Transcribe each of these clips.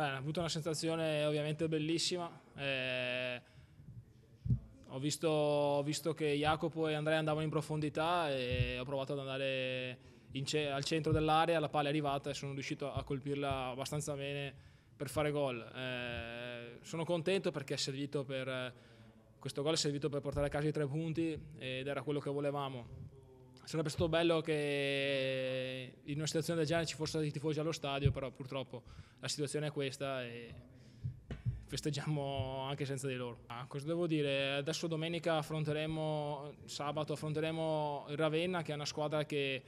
Beh, ho avuto una sensazione ovviamente bellissima. Eh, ho, visto, ho, visto, che Jacopo e Andrea andavano in profondità e ho provato ad andare ce- al centro dell'area, la palla è arrivata e sono riuscito a colpirla abbastanza bene per fare gol. Eh, sono contento perché per, questo gol è servito per portare a casa i tre punti ed era quello che volevamo sarebbe stato bello che in una situazione del genere ci fossero dei tifosi allo stadio, però purtroppo la situazione è questa e festeggiamo anche senza di loro. Ah, cosa devo dire? Adesso domenica affronteremo, sabato affronteremo il Ravenna che è una squadra che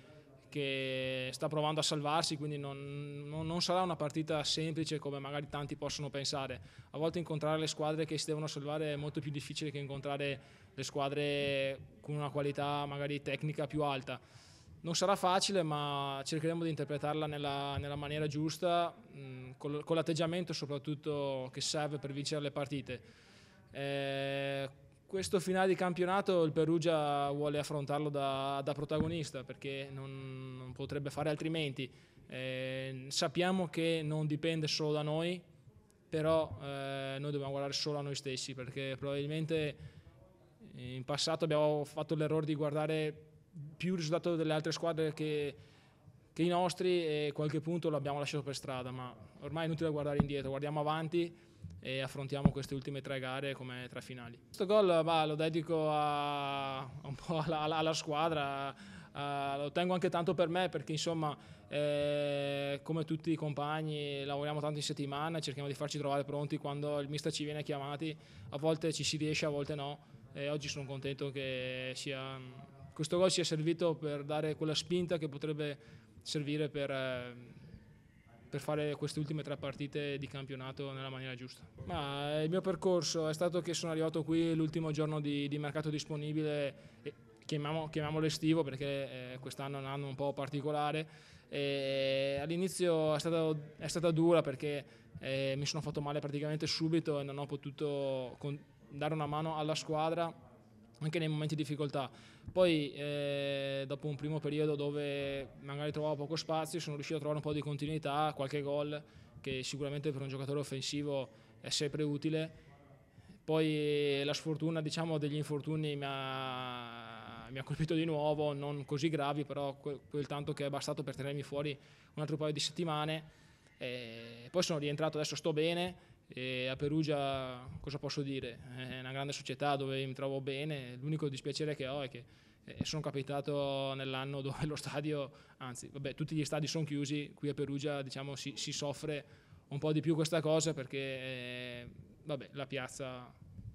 che sta provando a salvarsi, quindi non, non, non, sarà una partita semplice come magari tanti possono pensare. A volte incontrare le squadre che si devono salvare è molto più difficile che incontrare le squadre con una qualità magari tecnica più alta. Non sarà facile, ma cercheremo di interpretarla nella, nella maniera giusta, mh, mm, con, con l'atteggiamento soprattutto che serve per vincere le partite. Eh, questo finale di campionato il Perugia vuole affrontarlo da, da protagonista perché non, non, potrebbe fare altrimenti. Eh, sappiamo che non dipende solo da noi, però eh, noi dobbiamo guardare solo a noi stessi perché probabilmente in passato abbiamo fatto l'errore di guardare più il risultato delle altre squadre che, che i nostri e qualche punto l'abbiamo lasciato per strada, ma ormai è inutile guardare indietro, guardiamo avanti e affrontiamo queste ultime tre gare come tre finali. Questo gol lo dedico a, un po' alla, alla, squadra, a, lo tengo anche tanto per me perché insomma eh, come tutti i compagni lavoriamo tanto in settimana, cerchiamo di farci trovare pronti quando il mister ci viene chiamati, a volte ci si riesce, a volte no e oggi sono contento che sia, questo gol sia servito per dare quella spinta che potrebbe servire per... Eh, per fare queste ultime tre partite di campionato nella maniera giusta. Ma il mio percorso è stato che sono arrivato qui l'ultimo giorno di, di mercato disponibile, chiamiamo, chiamiamolo estivo perché eh, quest'anno è un anno un po' particolare. all'inizio è, è stata, dura perché eh, mi sono fatto male praticamente subito e non ho potuto dare una mano alla squadra anche nei momenti di difficoltà. Poi eh, dopo un primo periodo dove magari trovavo poco spazio sono riuscito a trovare un po' di continuità, qualche gol che sicuramente per un giocatore offensivo è sempre utile. Poi eh, la sfortuna diciamo, degli infortuni mi ha, mi ha, colpito di nuovo, non così gravi, però quel, quel tanto che è bastato per tenermi fuori un altro paio di settimane. E eh, poi sono rientrato, adesso sto bene e a Perugia cosa posso dire? È una grande società dove mi trovo bene, l'unico dispiacere che ho è che eh, sono capitato nell'anno dove lo stadio, anzi vabbè tutti gli stadi sono chiusi, qui a Perugia diciamo, si, si, soffre un po' di più questa cosa perché eh, vabbè, la piazza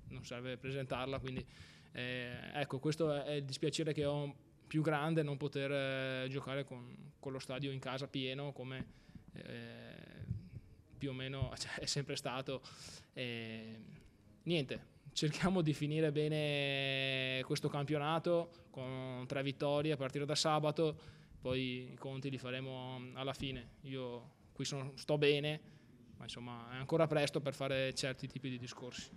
non serve presentarla, quindi eh, ecco questo è il dispiacere che ho più grande non poter eh, giocare con, con, lo stadio in casa pieno come eh, più o meno cioè, è sempre stato. Eh, niente, cerchiamo di finire bene questo campionato con tre vittorie a partire da sabato, poi i conti li faremo alla fine. Io qui sono, sto bene, ma insomma è ancora presto per fare certi tipi di discorsi.